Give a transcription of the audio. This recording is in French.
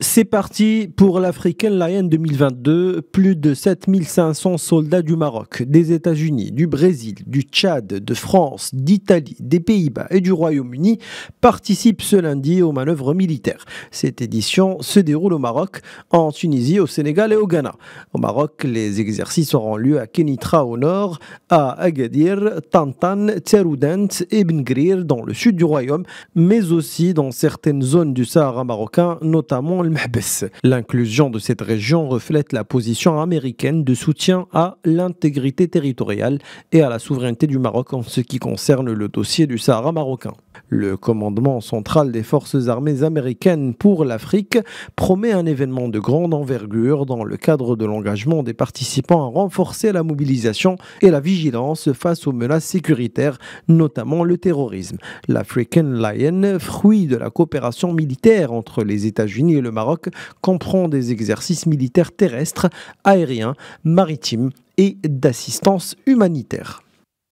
C'est parti pour l'African Lion 2022. Plus de 7500 soldats du Maroc, des États-Unis, du Brésil, du Tchad, de France, d'Italie, des Pays-Bas et du Royaume-Uni participent ce lundi aux manœuvres militaires. Cette édition se déroule au Maroc, en Tunisie, au Sénégal et au Ghana. Au Maroc, les exercices auront lieu à Kenitra au nord, à Agadir, Tantan, Tseroudent et Bengrir dans le sud du royaume, mais aussi dans certaines zones du Sahara marocain, notamment L'inclusion de cette région reflète la position américaine de soutien à l'intégrité territoriale et à la souveraineté du Maroc en ce qui concerne le dossier du Sahara marocain. Le commandement central des forces armées américaines pour l'Afrique promet un événement de grande envergure dans le cadre de l'engagement des participants à renforcer la mobilisation et la vigilance face aux menaces sécuritaires, notamment le terrorisme. L'African Lion, fruit de la coopération militaire entre les États-Unis et le Maroc, comprend des exercices militaires terrestres, aériens, maritimes et d'assistance humanitaire.